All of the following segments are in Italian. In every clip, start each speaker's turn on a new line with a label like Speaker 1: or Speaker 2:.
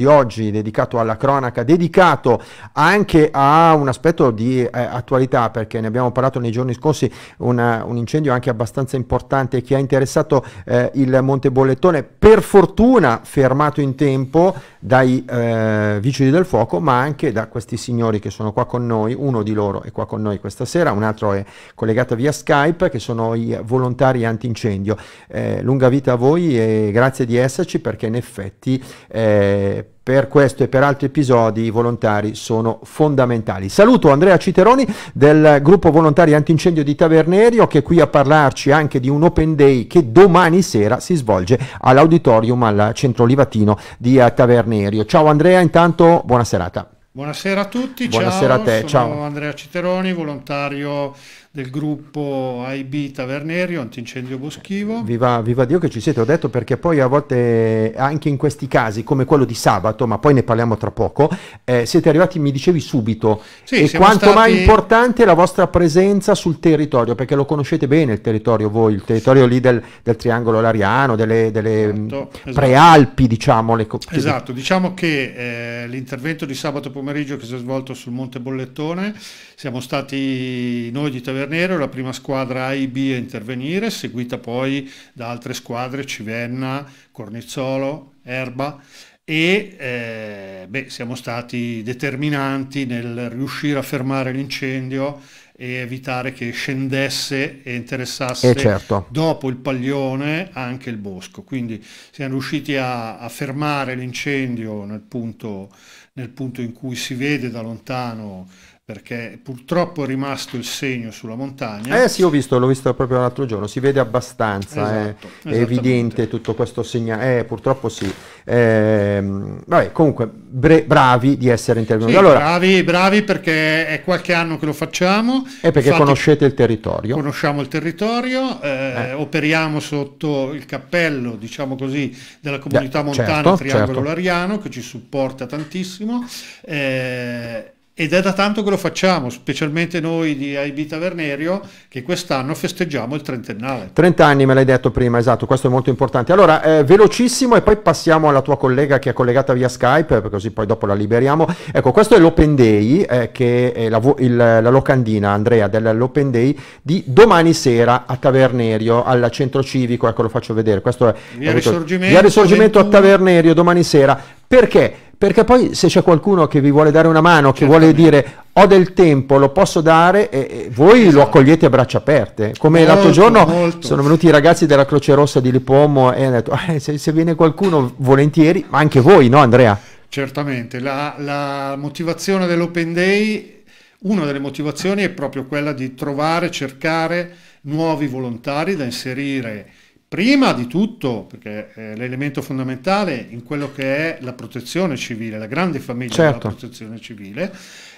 Speaker 1: di oggi dedicato alla cronaca, dedicato anche a un aspetto di eh, attualità perché ne abbiamo parlato nei giorni scorsi, una, un incendio anche abbastanza importante che ha interessato eh, il Monte Bollettone, per fortuna fermato in tempo dai eh, vigili del fuoco ma anche da questi signori che sono qua con noi, uno di loro è qua con noi questa sera, un altro è collegato via Skype che sono i volontari antincendio. Eh, lunga vita a voi e grazie di esserci perché in effetti eh, per questo e per altri episodi i volontari sono fondamentali. Saluto Andrea Citeroni del gruppo volontari antincendio di Tavernerio che è qui a parlarci anche di un open day che domani sera si svolge all'auditorium al centro Livatino di eh, Tavernerio. Ciao Andrea, intanto buona serata.
Speaker 2: Buonasera a tutti, Buonasera ciao, a te, sono ciao. Andrea Citeroni, volontario del gruppo AIB Tavernerio, antincendio boschivo.
Speaker 1: Viva, viva Dio che ci siete, ho detto perché poi a volte anche in questi casi, come quello di sabato, ma poi ne parliamo tra poco, eh, siete arrivati, mi dicevi, subito. Sì, e quanto stati... mai importante la vostra presenza sul territorio, perché lo conoscete bene il territorio voi, il territorio lì del, del Triangolo Lariano, delle, delle mm, esatto, esatto. prealpi, diciamo. Le... Esatto,
Speaker 2: diciamo che eh, l'intervento di sabato pomeriggio che si è svolto sul Monte Bollettone, siamo stati noi di Tavernerio Salernero la prima squadra A e B a intervenire, seguita poi da altre squadre, Civenna, Cornizzolo, Erba e eh, beh, siamo stati determinanti nel riuscire a fermare l'incendio e evitare che scendesse e interessasse eh certo. dopo il paglione anche il bosco. Quindi siamo riusciti a, a fermare l'incendio nel punto, nel punto in cui si vede da lontano perché purtroppo è rimasto il segno sulla montagna. Eh sì,
Speaker 1: ho visto, l'ho visto proprio l'altro giorno, si vede abbastanza, eh. esatto, eh, è evidente tutto questo segnale, eh, purtroppo sì. Eh, vabbè, comunque bravi di essere intervenuti. Sì, allora,
Speaker 2: bravi, bravi perché è qualche anno che lo facciamo. E perché Infatti, conoscete
Speaker 1: il territorio.
Speaker 2: Conosciamo il territorio, eh, eh. operiamo sotto il cappello, diciamo così, della comunità montana certo, Triangolo certo. Lariano che ci supporta tantissimo eh, ed è da tanto che lo facciamo, specialmente noi di AIB Tavernerio, che quest'anno festeggiamo il trentennale.
Speaker 1: 30 anni me l'hai detto prima, esatto, questo è molto importante. Allora, eh, velocissimo e poi passiamo alla tua collega che è collegata via Skype, così poi dopo la liberiamo. Ecco, questo è l'Open Day, eh, che è la, il, la locandina, Andrea, dell'Open Day di domani sera a Tavernerio, al centro civico, ecco lo faccio vedere. Questo è, via, detto, Risorgimento, via Risorgimento 21. a Tavernerio, domani sera. Perché? perché poi se c'è qualcuno che vi vuole dare una mano, che vuole dire ho del tempo, lo posso dare, e, e voi esatto. lo accogliete a braccia aperte. Come molto, l'altro giorno molto. sono venuti i ragazzi della Croce Rossa di Lipomo e hanno detto eh, se, se, viene qualcuno volentieri, ma anche voi, no Andrea?
Speaker 2: Certamente, la, la motivazione dell'Open Day, una delle motivazioni è proprio quella di trovare, cercare nuovi volontari da inserire Prima di tutto, perché è l'elemento fondamentale in quello che è la protezione civile, la grande famiglia certo. della protezione civile,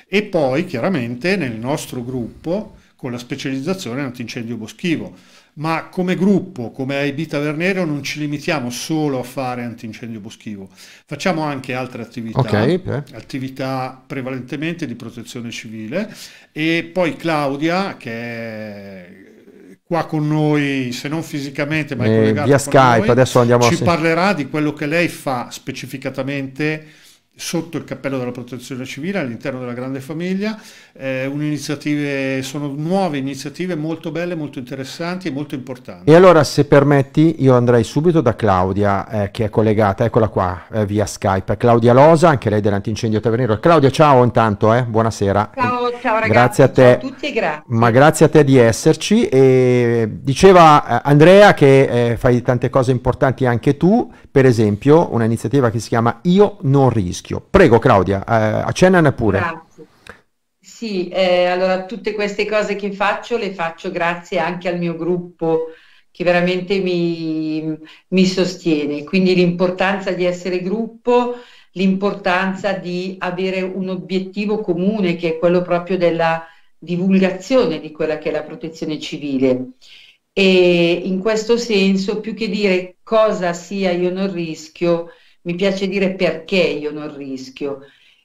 Speaker 2: e poi chiaramente nel nostro gruppo con la specializzazione antincendio boschivo. Ma come gruppo, come AIB Tavernero, non ci limitiamo solo a fare antincendio boschivo, facciamo anche altre attività, okay. attività prevalentemente di protezione civile e poi Claudia, che è qua con noi, se non fisicamente, ma eh, via Skype, noi, adesso andiamo ci a... parlerà di quello che lei fa specificatamente sotto il cappello della protezione civile all'interno della grande famiglia, eh, sono nuove iniziative molto belle, molto interessanti e molto importanti. E
Speaker 1: allora se permetti io andrei subito da Claudia eh, che è collegata, eccola qua eh, via Skype, Claudia Losa, anche lei dell'antincendio Tavernero. Claudia ciao intanto, eh, buonasera.
Speaker 3: Ciao, ciao ragazzi, grazie a te, ciao a tutti e grazie.
Speaker 1: Ma grazie a te di esserci e diceva eh, Andrea che eh, fai tante cose importanti anche tu, per esempio un'iniziativa che si chiama Io non rischio rischio. Prego Claudia, eh, accennane pure.
Speaker 3: Grazie. Sì, eh, allora tutte queste cose che faccio le faccio grazie anche al mio gruppo che veramente mi, mi sostiene, quindi l'importanza di essere gruppo, l'importanza di avere un obiettivo comune che è quello proprio della divulgazione di quella che è la protezione civile. E in questo senso, più che dire cosa sia io non rischio, mi piace dire perché io non rischio.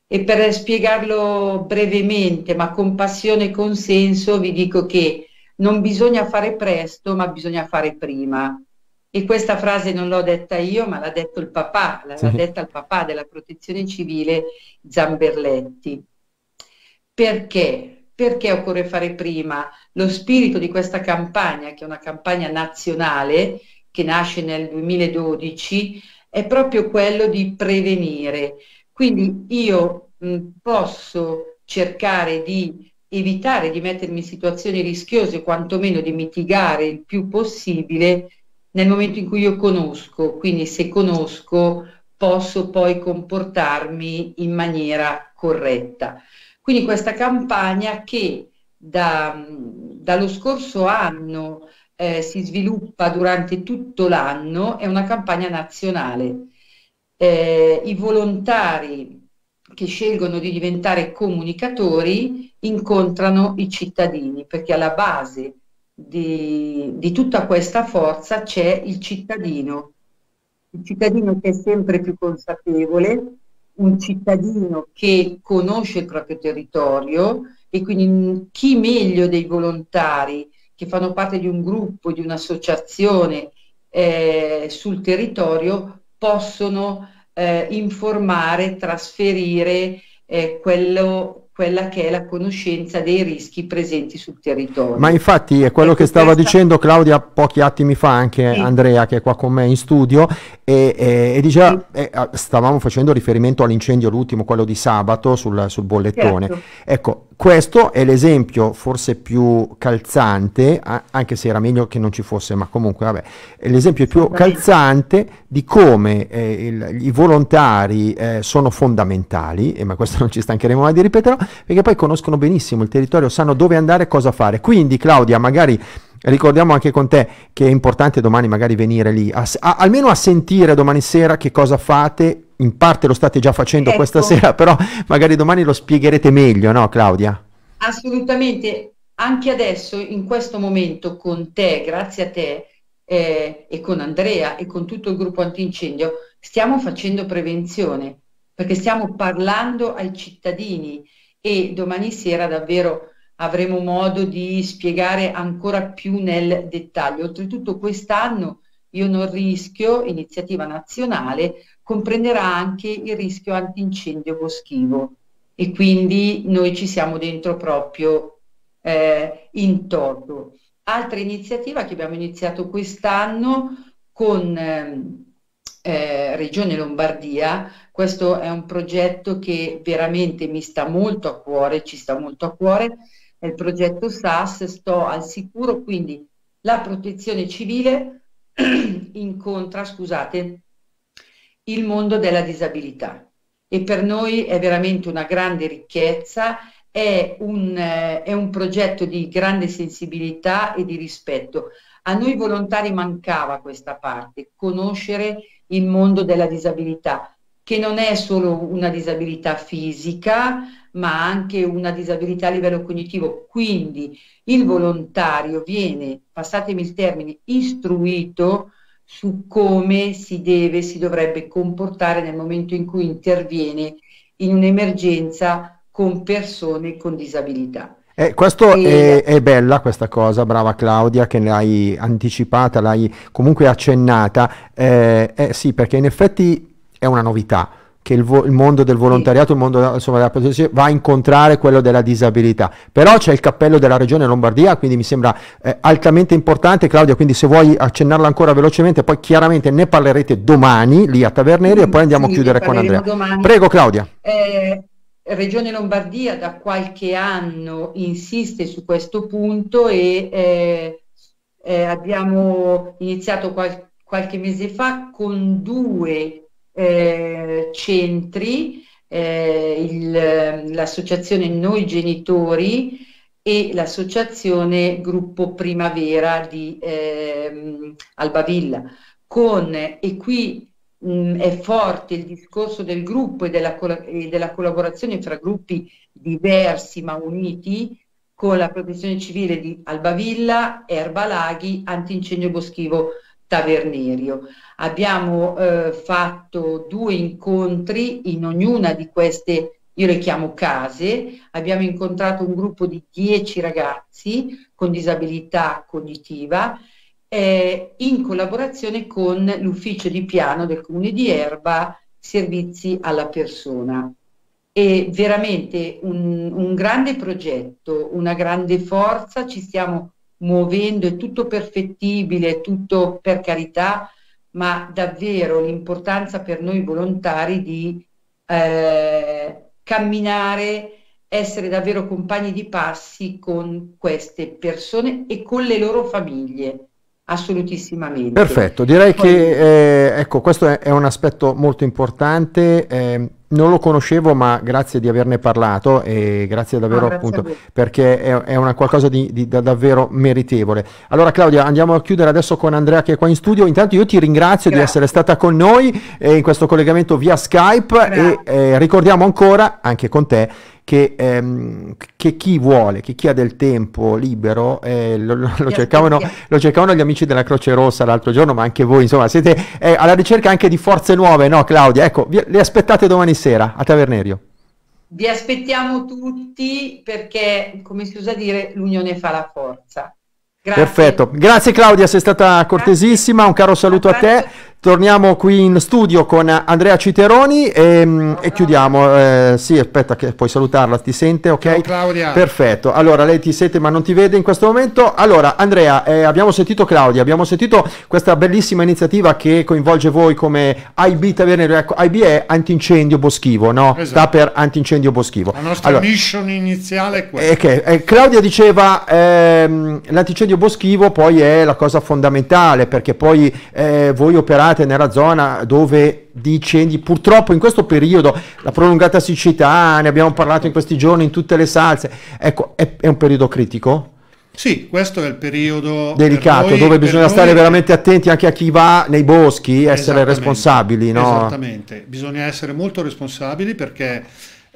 Speaker 3: E per spiegarlo brevemente, ma con passione e con senso, vi dico che non bisogna fare presto, ma bisogna fare prima. E questa frase non l'ho detta io, ma l'ha detto il papà, l'ha sì. detta il papà della protezione civile Zamberletti. Perché? Perché occorre fare prima? Lo spirito di questa campagna, che è una campagna nazionale che nasce nel 2012, è proprio quello di prevenire. Quindi io mh, posso cercare di evitare di mettermi in situazioni rischiose, quantomeno di mitigare il più possibile nel momento in cui io conosco, quindi se conosco posso poi comportarmi in maniera corretta. Quindi questa campagna che da, dallo scorso anno eh, si sviluppa durante tutto l'anno, è una campagna nazionale. Eh, I volontari che scelgono di diventare comunicatori incontrano i cittadini, perché alla base di, di tutta questa forza c'è il cittadino, il cittadino che è sempre più consapevole, un cittadino che conosce il proprio territorio e quindi chi meglio dei volontari che fanno parte di un gruppo, di un'associazione eh, sul territorio, possono eh, informare, trasferire eh, quello, quella che è la conoscenza dei rischi presenti sul territorio. Ma infatti è quello e ecco che stava questa...
Speaker 1: dicendo Claudia pochi attimi fa anche sì. Andrea che è qua con me in studio e, e, e diceva, sì. eh, ah, stavamo facendo riferimento all'incendio l'ultimo, quello di sabato sul, sul bollettone. Certo. Ecco, questo è l'esempio forse più calzante, anche se era meglio che non ci fosse, ma comunque vabbè, è l'esempio più calzante di come eh, il, i volontari eh, sono fondamentali, e ma questo non ci stancheremo mai di ripeterlo, perché poi conoscono benissimo il territorio, sanno dove andare e cosa fare. Quindi Claudia, magari ricordiamo anche con te che è importante domani magari venire lì, a, a, almeno a sentire domani sera che cosa fate in parte lo state già facendo ecco. questa sera, però magari domani lo spiegherete meglio, no Claudia?
Speaker 3: Assolutamente, anche adesso, in questo momento, con te, grazie a te eh, e con Andrea e con tutto il gruppo antincendio, stiamo facendo prevenzione, perché stiamo parlando ai cittadini e domani sera davvero avremo modo di spiegare ancora più nel dettaglio. Oltretutto quest'anno io non rischio, iniziativa nazionale, comprenderà anche il rischio antincendio boschivo e quindi noi ci siamo dentro proprio eh, in toto. Altra iniziativa che abbiamo iniziato quest'anno con ehm, eh, Regione Lombardia, questo è un progetto che veramente mi sta molto a cuore, ci sta molto a cuore, è il progetto SAS, sto al sicuro, quindi la protezione civile incontra, scusate, il mondo della disabilità e per noi è veramente una grande ricchezza, è un, è un progetto di grande sensibilità e di rispetto. A noi volontari mancava questa parte, conoscere il mondo della disabilità, che non è solo una disabilità fisica, ma anche una disabilità a livello cognitivo. Quindi il volontario viene, passatemi il termine, istruito su come si deve, si dovrebbe comportare nel momento in cui interviene in un'emergenza con persone con disabilità.
Speaker 1: Eh, questo e... è, è, bella questa cosa, brava Claudia, che l'hai anticipata, l'hai comunque accennata. Eh, eh, sì, perché in effetti è una novità che il, vo- il, mondo del volontariato, il mondo insomma, della protezione va a incontrare quello della disabilità. Però c'è il cappello della regione Lombardia, quindi mi sembra eh, altamente importante. Claudia, quindi se vuoi accennarla ancora velocemente, poi chiaramente ne parlerete domani lì a Taverneri sì, e poi andiamo sì, a chiudere con Andrea. Domani. Prego Claudia.
Speaker 3: Eh, regione Lombardia da qualche anno insiste su questo punto e eh, eh abbiamo iniziato qual- qualche mese fa con due eh, centri, eh, ehm, l'associazione Noi Genitori e l'associazione Gruppo Primavera di eh, Albavilla. Con, e qui mh, mm, è forte il discorso del gruppo e della, e della collaborazione fra gruppi diversi ma uniti, con la protezione civile di Albavilla, Erbalaghi, Antincendio Boschivo Tavernerio. Abbiamo eh, fatto due incontri in ognuna di queste, io le chiamo case, abbiamo incontrato un gruppo di dieci ragazzi con disabilità cognitiva eh, in collaborazione con l'ufficio di piano del comune di Erba, servizi alla persona. È veramente un, un grande progetto, una grande forza, ci stiamo muovendo, è tutto perfettibile, è tutto per carità, ma davvero l'importanza per noi volontari di eh, camminare, essere davvero compagni di passi con queste persone e con le loro famiglie. Assolutissimamente. Perfetto, direi Poi...
Speaker 1: che eh, ecco, questo è, è, un aspetto molto importante. Eh, non lo conoscevo, ma grazie di averne parlato e grazie davvero ah, grazie appunto perché è, è, una qualcosa di, di da davvero meritevole. Allora Claudia, andiamo a chiudere adesso con Andrea che è qua in studio. Intanto io ti ringrazio grazie. di essere stata con noi eh, in questo collegamento via Skype grazie. e eh, ricordiamo ancora, anche con te, che, ehm, che chi vuole, che chi ha del tempo libero, eh, lo, lo, lo, cercavano, lo, cercavano, gli amici della Croce Rossa l'altro giorno, ma anche voi, insomma, siete eh, alla ricerca anche di forze nuove, no Claudia? Ecco, vi, le aspettate domani sera a Tavernerio.
Speaker 3: Vi aspettiamo tutti perché, come si usa dire, l'unione fa la forza. Grazie.
Speaker 1: Perfetto, grazie Claudia, sei stata cortesissima, un caro saluto a te. Torniamo qui in studio con Andrea Citeroni e, mm, e chiudiamo. Eh, sì, aspetta che puoi salutarla, ti sente, ok? Ciao Claudia. Perfetto. Allora, lei ti sente ma non ti vede in questo momento. Allora, Andrea, eh, abbiamo sentito Claudia, abbiamo sentito questa bellissima iniziativa che coinvolge voi come IB Tavernerio. Ecco, IB è antincendio boschivo, no? Esatto. Sta per antincendio boschivo. La nostra allora,
Speaker 2: mission iniziale è questa.
Speaker 1: Eh, okay. Eh, Claudia diceva ehm, l'antincendio boschivo poi è la cosa fondamentale perché poi eh, voi operate sfortunate nella zona dove di incendi purtroppo in questo periodo la prolungata siccità, ne abbiamo parlato in questi giorni in tutte le salse, ecco è, è un periodo critico?
Speaker 2: Sì, questo è il periodo delicato noi, dove bisogna stare noi... veramente
Speaker 1: attenti anche a chi va nei boschi, essere responsabili. No?
Speaker 2: Esattamente, bisogna essere molto responsabili perché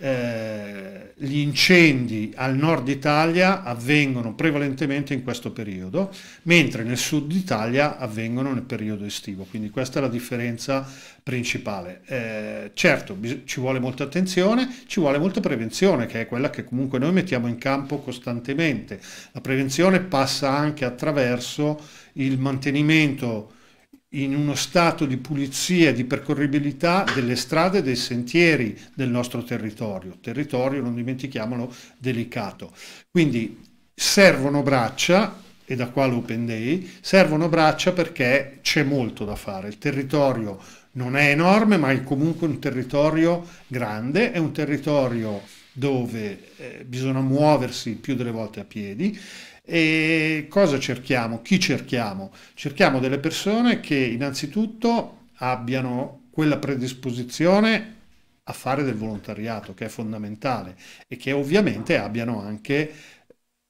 Speaker 2: eh, gli incendi al nord Italia avvengono prevalentemente in questo periodo, mentre nel sud Italia avvengono nel periodo estivo, quindi questa è la differenza principale. Eh, certo, ci vuole molta attenzione, ci vuole molta prevenzione, che è quella che comunque noi mettiamo in campo costantemente. La prevenzione passa anche attraverso il mantenimento in uno stato di pulizia, e di percorribilità delle strade e dei sentieri del nostro territorio. Territorio, non dimentichiamolo, delicato. Quindi servono braccia, e da qua l'Open Day, servono braccia perché c'è molto da fare. Il territorio non è enorme, ma è comunque un territorio grande, è un territorio dove eh, bisogna muoversi più delle volte a piedi e cosa cerchiamo? Chi cerchiamo? Cerchiamo delle persone che innanzitutto abbiano quella predisposizione a fare del volontariato, che è fondamentale, e che ovviamente abbiano anche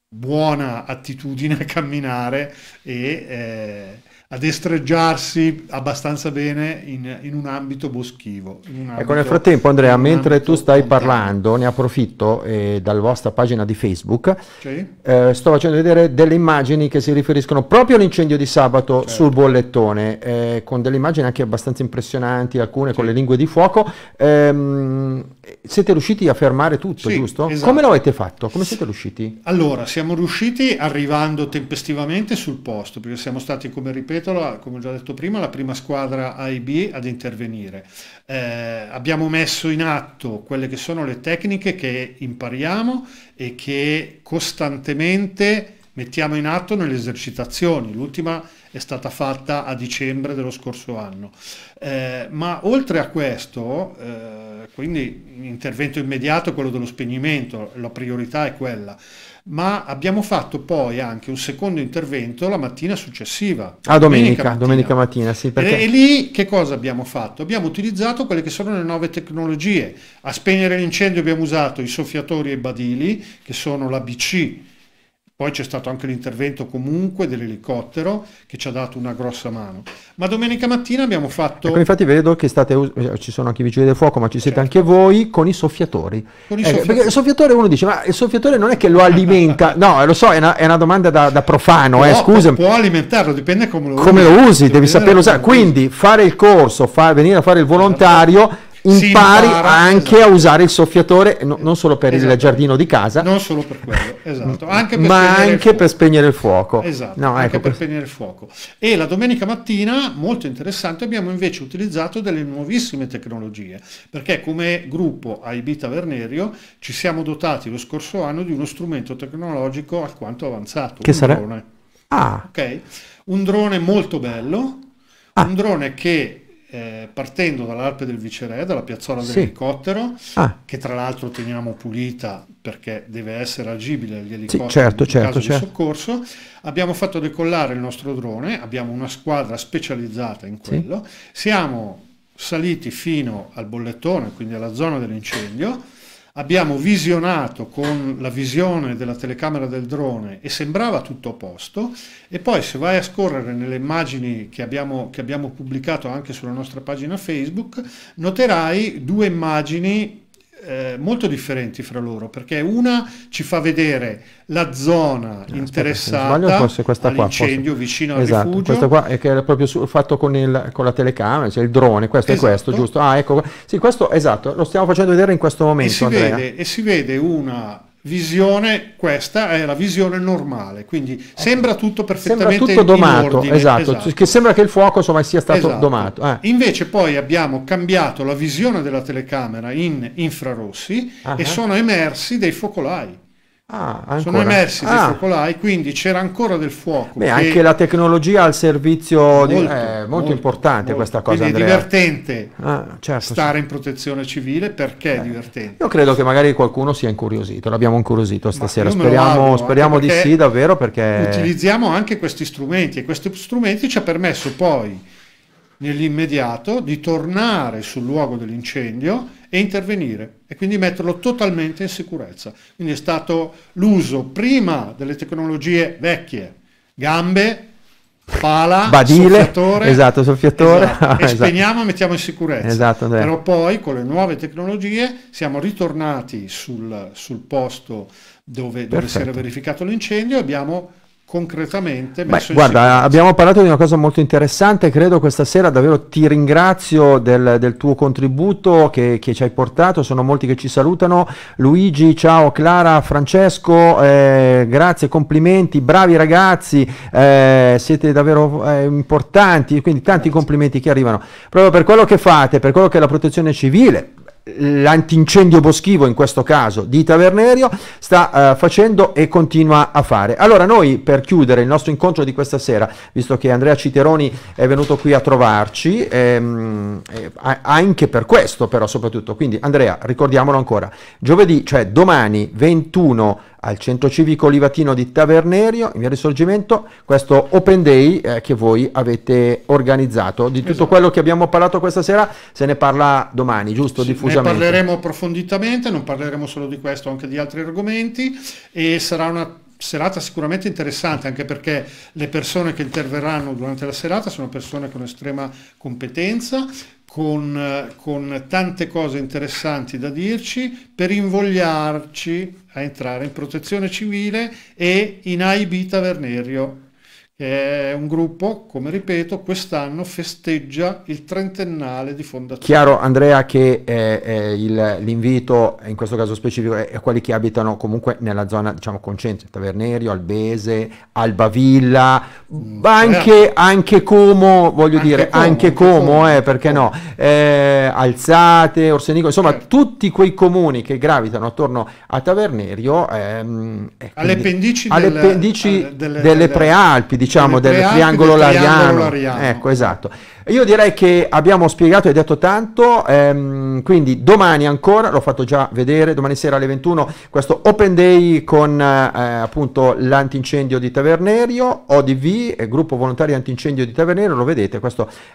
Speaker 2: buona attitudine a camminare e... Eh, a destreggiarsi abbastanza bene in, in un ambito boschivo. Un ambito, ecco, nel frattempo Andrea, mentre tu stai montano.
Speaker 1: parlando, ne approfitto eh, dalla vostra pagina di Facebook, sì. eh, sto facendo vedere delle immagini che si riferiscono proprio all'incendio di sabato certo. sul bollettone, eh, con delle immagini anche abbastanza impressionanti, alcune sì. con le lingue di fuoco. Ehm, siete riusciti a fermare tutto, sì, giusto? Esatto. Come l'avete fatto? Come siete riusciti?
Speaker 2: Allora, siamo riusciti arrivando tempestivamente sul posto, perché siamo stati, come ripeto, ripeto, come ho già detto prima, la prima squadra AIB ad intervenire. Eh, abbiamo messo in atto quelle che sono le tecniche che impariamo e che costantemente mettiamo in atto nelle esercitazioni. L'ultima è stata fatta a dicembre dello scorso anno. Eh, ma oltre a questo, eh, quindi l'intervento immediato è quello dello spegnimento, la priorità è quella ma abbiamo fatto poi anche un secondo intervento la mattina successiva. Ah, domenica, domenica mattina, domenica
Speaker 1: mattina sì. Perché... E, e, lì
Speaker 2: che cosa abbiamo fatto? Abbiamo utilizzato quelle che sono le nuove tecnologie. A spegnere l'incendio abbiamo usato i soffiatori e i badili, che sono l'ABC poi c'è stato anche l'intervento comunque dell'elicottero che ci ha dato una grossa mano. Ma domenica mattina abbiamo fatto... Ecco, infatti
Speaker 1: vedo che state, eh, ci sono anche i vigili del fuoco, ma ci siete certo. anche voi con i soffiatori. Con i ecco, soffiatori. Eh, perché il soffiatore uno dice, ma il soffiatore non è che lo alimenta. no, lo so, è una, è una domanda da, da profano, eh, scusa. Può
Speaker 2: alimentarlo, dipende come lo come usi. Come lo usi, devi saperlo
Speaker 1: usare. Quindi fare il corso, fa, venire a fare il volontario esatto impari anche esatto. a usare il soffiatore no, non solo per esatto. il giardino di casa non solo per
Speaker 2: quello esatto anche per ma anche per spegnere
Speaker 1: il fuoco esatto no, anche ecco, per,
Speaker 2: per spegnere il fuoco e la domenica mattina molto interessante abbiamo invece utilizzato delle nuovissime tecnologie perché come gruppo AIB Tavernerio ci siamo dotati lo scorso anno di uno strumento tecnologico alquanto avanzato che sarà? drone ah. ok un drone molto bello ah. un drone che eh, partendo dall'Alpe del Viceré, dalla piazzola sì. dell'elicottero, ah. che tra l'altro teniamo pulita perché deve essere agibile agli elicotteri sì, certo, certo, certo. soccorso, abbiamo fatto decollare il nostro drone, abbiamo una squadra specializzata in quello, sì. siamo saliti fino al bollettone, quindi alla zona dell'incendio, abbiamo visionato con la visione della telecamera del drone e sembrava tutto a posto e poi se vai a scorrere nelle immagini che abbiamo, che abbiamo pubblicato anche sulla nostra pagina Facebook noterai due immagini eh, molto differenti fra loro perché una ci fa vedere la zona eh, interessata aspetta, sbaglio, all'incendio qua, forse... vicino al esatto, rifugio questo
Speaker 1: qua è eh, che era proprio su, fatto con, il, con, la telecamera cioè il drone questo esatto. è questo esatto. giusto ah ecco sì questo esatto lo stiamo facendo vedere in questo momento e si, vede,
Speaker 2: e si vede una visione, questa è la visione normale, quindi ecco. sembra tutto perfettamente sembra tutto domato, ordine, esatto, esatto, che
Speaker 1: sembra che il fuoco insomma, sia stato esatto. domato. Eh.
Speaker 2: Invece poi abbiamo cambiato la visione della telecamera in infrarossi uh -huh. e sono emersi dei focolai. Ah, sono emersi dei ah. focolai, quindi c'era ancora del fuoco. Beh, anche la
Speaker 1: tecnologia al servizio molto, di, eh, molto, molto importante molto. questa cosa. Quindi è divertente ah, certo, stare
Speaker 2: sì. in protezione civile perché eh. è divertente.
Speaker 1: Io credo che magari qualcuno sia incuriosito, l'abbiamo incuriosito stasera. Speriamo, auguro, speriamo di sì, davvero. Perché
Speaker 2: utilizziamo anche questi strumenti e questi strumenti ci ha permesso poi nell'immediato di tornare sul luogo dell'incendio e intervenire e quindi metterlo totalmente in sicurezza. Quindi è stato l'uso prima delle tecnologie vecchie, gambe, pala, Badile, soffiatore, esatto,
Speaker 1: soffiatore. Esatto. e esatto. spegniamo
Speaker 2: e mettiamo in sicurezza. Esatto, Però poi con le nuove tecnologie siamo ritornati sul, sul posto dove, dove si era verificato l'incendio e abbiamo concretamente Beh, guarda,
Speaker 1: abbiamo parlato di una cosa molto interessante, credo questa sera davvero ti ringrazio del, del tuo contributo che, che, ci hai portato, sono molti che ci salutano, Luigi, ciao Clara, Francesco, eh, grazie, complimenti, bravi ragazzi, eh, siete davvero eh, importanti, quindi tanti complimenti che arrivano proprio per quello che fate, per quello che è la protezione civile, l'antincendio boschivo in questo caso di Tavernerio sta uh, facendo e continua a fare. Allora noi per chiudere il nostro incontro di questa sera, visto che Andrea Citeroni è venuto qui a trovarci, ehm, eh, anche per questo però soprattutto, quindi Andrea ricordiamolo ancora, giovedì, cioè domani 21 al centro civico olivatino di Tavernerio, in via Risorgimento, questo Open Day eh, che voi avete organizzato. Di tutto esatto. quello che abbiamo parlato questa sera se ne parla domani, giusto? Sì, diffusamente. Ne parleremo
Speaker 2: approfonditamente, non parleremo solo di questo, anche di altri argomenti e sarà una serata sicuramente interessante anche perché le persone che interverranno durante la serata sono persone con estrema competenza con, con, tante cose interessanti da dirci per invogliarci a entrare in protezione civile e in AIB Tavernerio è un gruppo, come ripeto, quest'anno festeggia il trentennale di fondazione. Chiaro
Speaker 1: Andrea che eh, eh l'invito in questo caso specifico è a quelli che abitano comunque nella zona diciamo concentrica, Tavernerio, Albese, Albavilla, mm, anche, certo. anche, Como, voglio anche dire, Como, anche Como, Como eh, perché Como. no, eh, Alzate, Orsenico, insomma certo. tutti quei comuni che gravitano attorno a Tavernerio, ehm, eh, alle pendici, alle del, pendici alle, delle, delle, delle prealpi, diciamo del triangolo, triangolo lariano. lariano. Ecco, esatto. Io direi che abbiamo spiegato e detto tanto, ehm, quindi domani ancora, l'ho fatto già vedere, domani sera alle 21 questo Open Day con eh, appunto l'antincendio di Tavernerio, ODV, gruppo volontari antincendio di Tavernerio, lo vedete,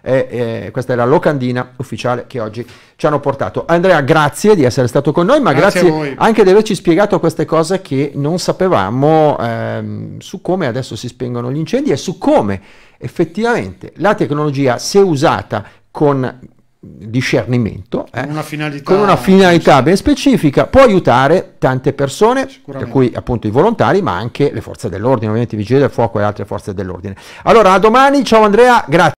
Speaker 1: è, eh, questa è la locandina ufficiale che oggi ci hanno portato. Andrea, grazie di essere stato con noi, ma grazie, grazie anche di averci spiegato queste cose che non sapevamo ehm, su come adesso si spengono gli incendi e su come effettivamente la tecnologia, se usata con discernimento,
Speaker 2: eh, una con una
Speaker 1: finalità ben specifica, può aiutare tante persone, tra cui appunto i volontari, ma anche le forze dell'ordine, ovviamente i vigili del fuoco e altre forze dell'ordine. Allora, a domani, ciao Andrea, grazie.